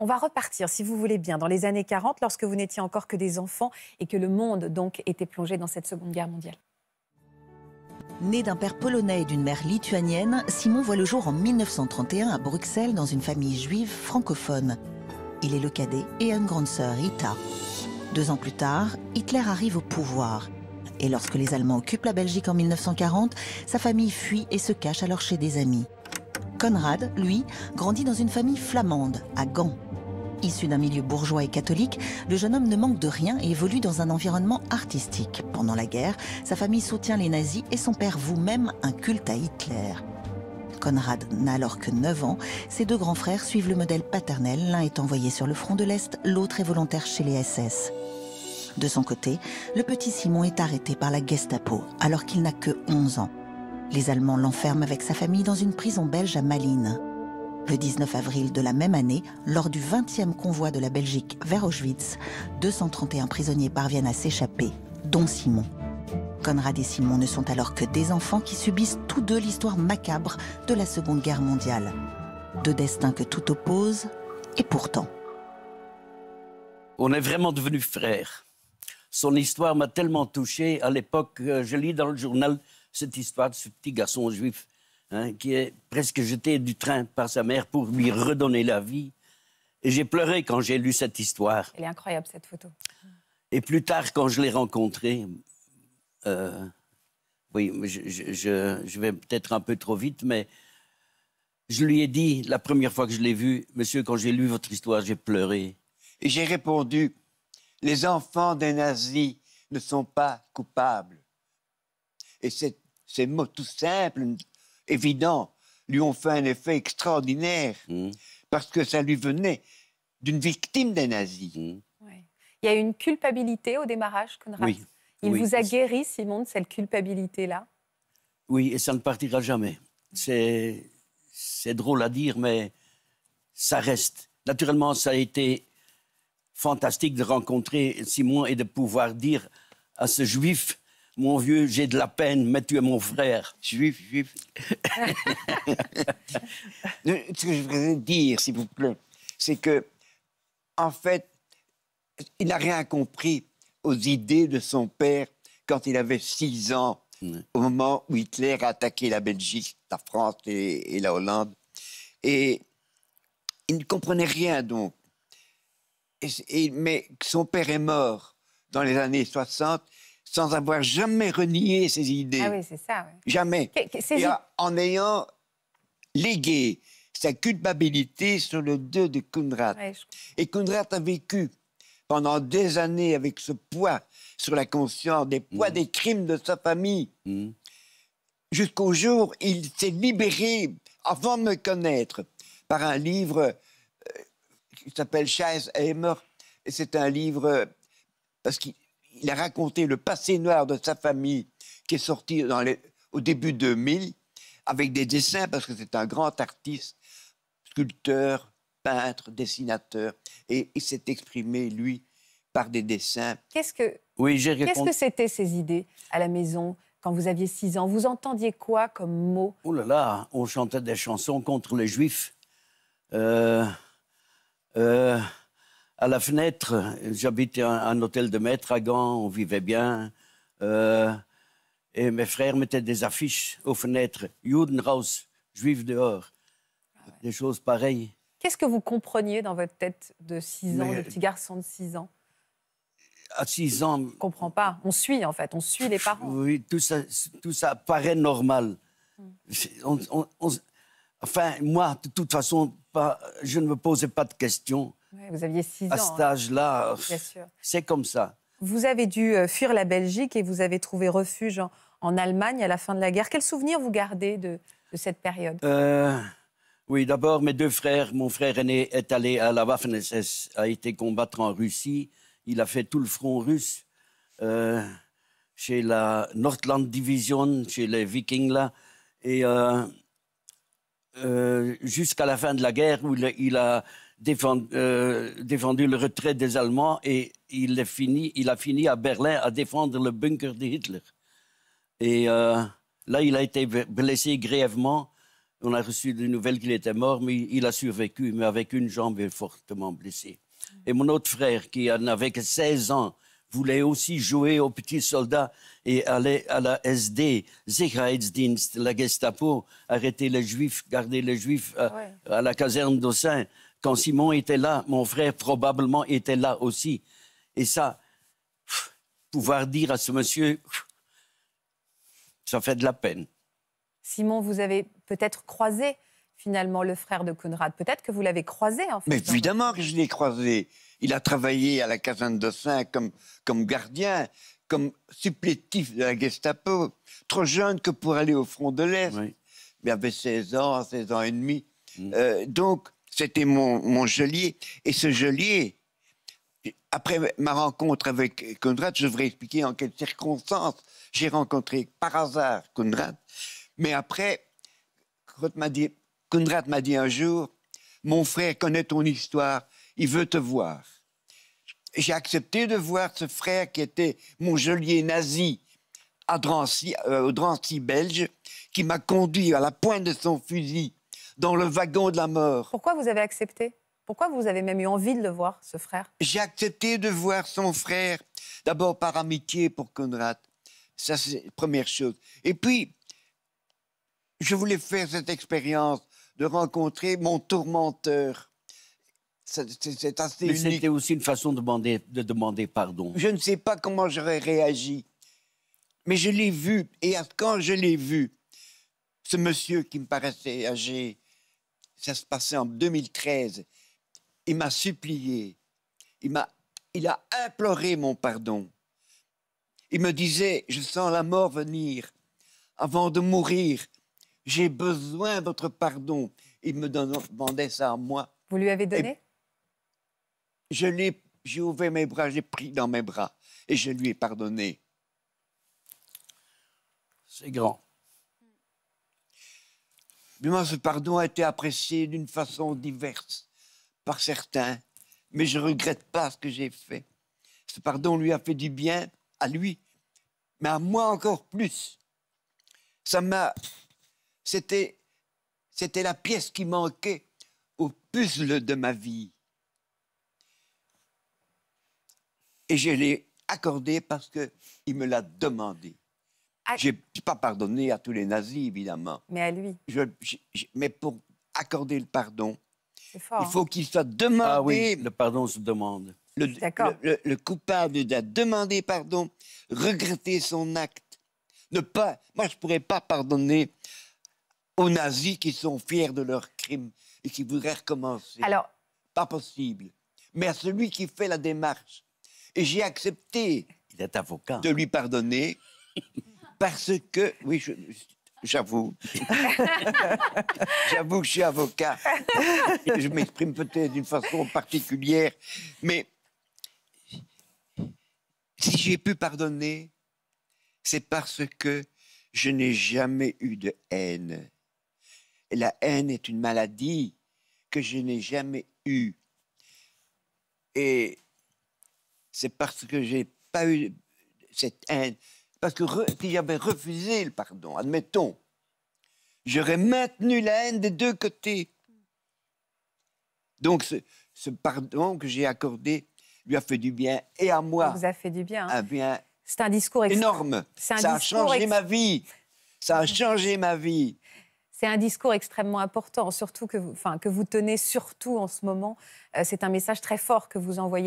On va repartir, si vous voulez bien, dans les années 40, lorsque vous n'étiez encore que des enfants et que le monde, donc, était plongé dans cette Seconde Guerre mondiale. Né d'un père polonais et d'une mère lituanienne, Simon voit le jour en 1931 à Bruxelles dans une famille juive francophone. Il est le cadet et a une grande sœur, Ita. Deux ans plus tard, Hitler arrive au pouvoir. Et lorsque les Allemands occupent la Belgique en 1940, sa famille fuit et se cache alors chez des amis. Conrad, lui, grandit dans une famille flamande, à Gand. Issu d'un milieu bourgeois et catholique, le jeune homme ne manque de rien et évolue dans un environnement artistique. Pendant la guerre, sa famille soutient les nazis et son père voue même un culte à Hitler. Conrad n'a alors que 9 ans. Ses deux grands frères suivent le modèle paternel. L'un est envoyé sur le front de l'Est, l'autre est volontaire chez les SS. De son côté, le petit Simon est arrêté par la Gestapo alors qu'il n'a que 11 ans. Les Allemands l'enferment avec sa famille dans une prison belge à Malines. Le 19 avril de la même année, lors du 20e convoi de la Belgique vers Auschwitz, 231 prisonniers parviennent à s'échapper, dont Simon. Conrad et Simon ne sont alors que des enfants qui subissent tous deux l'histoire macabre de la Seconde Guerre mondiale. Deux destins que tout oppose, et pourtant. On est vraiment devenus frères. Son histoire m'a tellement touché. À l'époque, euh, je lis dans le journal cette histoire de ce petit garçon juif Hein, qui est presque jeté du train par sa mère pour lui redonner la vie. Et j'ai pleuré quand j'ai lu cette histoire. Elle est incroyable, cette photo. Et plus tard, quand je l'ai rencontré, euh, oui, je, vais peut-être un peu trop vite, mais je lui ai dit la première fois que je l'ai vu, monsieur, quand j'ai lu votre histoire, j'ai pleuré. Et j'ai répondu, les enfants des nazis ne sont pas coupables. Et ces mots tout simples Évident, lui ont fait un effet extraordinaire hmm. parce que ça lui venait d'une victime des nazis. Hmm. Il y a une culpabilité au démarrage, Conrad. Il vous a guéri, Simon, de cette culpabilité-là Oui, et ça ne partira jamais. C'est drôle à dire, mais ça reste. Naturellement, ça a été fantastique de rencontrer Simon et de pouvoir dire à ce juif mon vieux, j'ai de la peine, mais tu es mon frère. Juif, juif. Ce que je voudrais dire, s'il vous plaît, c'est que, en fait, il n'a rien compris aux idées de son père quand il avait six ans, au moment où Hitler a attaqué la Belgique, la France et, la Hollande. Et il ne comprenait rien donc. mais son père est mort dans les années 60 sans avoir jamais renié ses idées. Ah oui, c'est ça. Jamais. en ayant légué sa culpabilité sur le dos de Kundrat. Et Kundrat a vécu pendant des années avec ce poids sur la conscience, des poids mmh. des crimes de sa famille, mmh. jusqu'au jour où il s'est libéré, avant de me connaître, par un livre euh, qui s'appelle mort C'est un livre, euh, parce qu'il il a raconté le passé noir de sa famille qui est sorti au début 2000 avec des dessins parce que c'est un grand artiste, sculpteur, peintre, dessinateur et il s'est exprimé lui par des dessins. Qu'est-ce que oui, j'ai Qu'est-ce que c'était ces idées à la maison quand vous aviez six ans Vous entendiez quoi comme mots Oh là là, on chantait des chansons contre les juifs. Euh, euh, à la fenêtre. J'habitais un, hôtel de maître à Gand, on vivait bien. Euh, et mes frères mettaient des affiches aux fenêtres Juden raus »,« juif dehors. Ah des choses pareilles. Qu'est-ce que vous compreniez dans votre tête de 6 ans, de petit garçon de 6 ans À 6 ans. On comprend pas. On suit, en fait. On suit les parents. Oui, tout ça, tout ça paraît normal. Hmm. enfin, moi, de toute façon, je ne me posais pas de questions vous aviez 6 ans. À cet hein. âge-là, c'est comme ça. Vous avez dû euh, fuir la Belgique et vous avez trouvé refuge en, Allemagne à la fin de la guerre. Quels souvenirs vous gardez de, cette période euh, Oui, d'abord, mes deux frères. Mon frère aîné est allé à la Waffen-SS, a été combattre en Russie. Il a fait tout le front russe euh, chez la Nordland Division, chez les Vikings, là. Et jusqu'à la fin de la guerre, où il a euh, défendu, le retrait des Allemands et il, est fini, il a fini à Berlin à défendre le bunker de Hitler. Et euh, là, il a été blessé grièvement. On a reçu des nouvelles qu'il était mort, mais il a survécu, mais avec une jambe fortement blessée. Et mon autre frère, qui n'avait que 16 ans, voulait aussi jouer aux petits soldats et aller à la SD, Sicherheitsdienst, la Gestapo, arrêter les Juifs, garder les Juifs euh, à, la caserne d'Aussin. Quand Simon était là, mon frère probablement était là aussi. Et ça, pouvoir dire à ce monsieur, ça fait de la peine. Simon, vous avez peut-être croisé finalement le frère de Conrad. Peut-être que vous l'avez croisé en fait. Mais évidemment que je l'ai croisé. Il a travaillé à la caserne de Saint comme, comme gardien, comme supplétif de la Gestapo, trop jeune que pour aller au front de l'Est. Mais Il avait 16 ans, 16 ans et demi. Mm. Euh, donc, c'était mon, geôlier. Et ce geôlier, après ma rencontre avec Conrad, je devrais expliquer en quelles circonstances j'ai rencontré par hasard Conrad. Mais après, Conrad m'a dit un jour, mon frère connaît ton histoire, il veut te voir. J'ai accepté de voir ce frère qui était mon geôlier nazi à euh, au Drancy belge, qui m'a conduit à la pointe de son fusil dans le wagon de la mort. Pourquoi vous avez accepté Pourquoi vous avez même eu envie de le voir, ce frère J'ai accepté de voir son frère, d'abord par amitié pour Conrad. Ça, c'est la première chose. Et puis, je voulais faire cette expérience de rencontrer mon tourmenteur. C'est assez c'était aussi une façon de demander, de demander pardon. Je ne sais pas comment j'aurais réagi. Mais je l'ai vu. Et quand je l'ai vu, ce monsieur qui me paraissait âgé, ça se passait en 2013. Il m'a supplié. Il m'a, il a imploré mon pardon. Il me disait, je sens la mort venir. Avant de mourir, j'ai besoin de votre pardon. Il me demandait ça à moi. Vous lui avez donné Je l'ai, j'ai ouvert mes bras, j'ai pris dans mes bras et je lui ai pardonné. C'est grand. Moi, ce pardon a été apprécié d'une façon diverse par certains, mais je ne regrette pas ce que j'ai fait. Ce pardon lui a fait du bien à lui, mais à moi encore plus. Ça m'a. C'était, c'était la pièce qui manquait au puzzle de ma vie. Et je l'ai accordé parce qu'il me l'a demandé. Ah. Je n'ai pas pardonné à tous les nazis, évidemment. Mais à lui. Je, mais pour accorder le pardon, il faut hein. qu'il soit demandé. Ah oui, le pardon se demande. Le, le, coupable doit demander pardon, regretter son acte. Ne pas, moi, je ne pourrais pas pardonner aux nazis qui sont fiers de leur crimes et qui voudraient recommencer. Alors. Pas possible. Mais à celui qui fait la démarche. Et j'ai accepté. Il est avocat. De lui pardonner. parce que, oui, J'avoue. J'avoue que je suis avocat. je m'exprime peut-être d'une façon particulière, mais si j'ai pu pardonner, c'est parce que je n'ai jamais eu de haine. Et la haine est une maladie que je n'ai jamais eue. Et c'est parce que j'ai pas eu cette haine. Parce que si j'avais refusé le pardon, admettons, j'aurais maintenu la haine des deux côtés. Donc ce, pardon que j'ai accordé lui a fait du bien et à moi. Ça vous a fait du bien. Hein. bien. C'est un discours énorme. Ça a changé ma vie. Ça a changé ma vie. C'est un discours extrêmement important, surtout que vous, enfin, que vous tenez surtout en ce moment. Euh, c'est un message très fort que vous envoyez